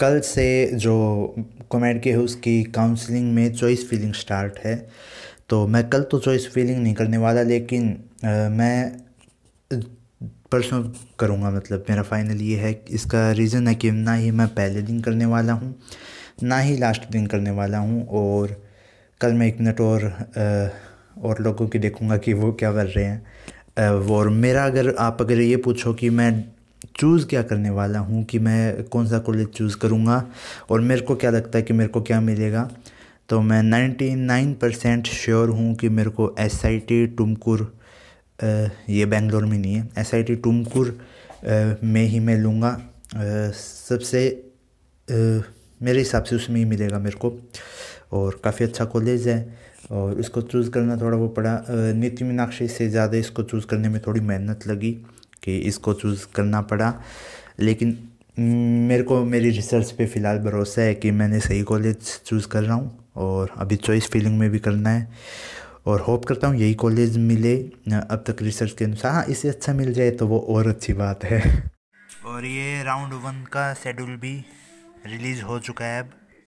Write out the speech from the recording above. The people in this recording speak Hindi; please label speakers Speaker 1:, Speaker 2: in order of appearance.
Speaker 1: कल से जो कॉमेड के है उसकी काउंसलिंग में चॉइस फीलिंग स्टार्ट है तो मैं कल तो चॉइस फीलिंग नहीं करने वाला लेकिन आ, मैं परसों करूँगा मतलब मेरा फाइनल ये है इसका रीज़न है कि ना ही मैं पहले दिन करने वाला हूँ ना ही लास्ट दिन करने वाला हूँ और कल मैं एक मिनट और आ, और लोगों की देखूँगा कि वो क्या कर रहे हैं आ, वो और मेरा अगर आप अगर ये पूछो कि मैं चूज़ क्या करने वाला हूँ कि मैं कौन सा कॉलेज चूज़ करूँगा और मेरे को क्या लगता है कि मेरे को क्या मिलेगा तो मैं नाइन्टी नाइन परसेंट श्योर हूँ कि मेरे को एस आई टी टुमकुर ये बेंगलोर में नहीं है एस आई टी टुमकुर में ही मैं लूँगा सबसे मेरे हिसाब से उसमें ही मिलेगा मेरे को और काफ़ी अच्छा कॉलेज है और इसको चूज़ करना थोड़ा वो पड़ा नीति मीनाक्षी से ज़्यादा इसको चूज़ करने में थोड़ी मेहनत लगी कि इसको चूज़ करना पड़ा लेकिन हम्म, मेरे को मेरी रिसर्च पे फ़िलहाल भरोसा है कि मैंने सही कॉलेज चूज़ कर रहा हूँ और अभी चॉइस फीलिंग में भी करना है और होप करता हूँ यही कॉलेज मिले अब तक रिसर्च के अनुसार हाँ इसे अच्छा मिल जाए तो वो और अच्छी बात है और ये राउंड वन का शेड्यूल भी रिलीज़ हो चुका है अब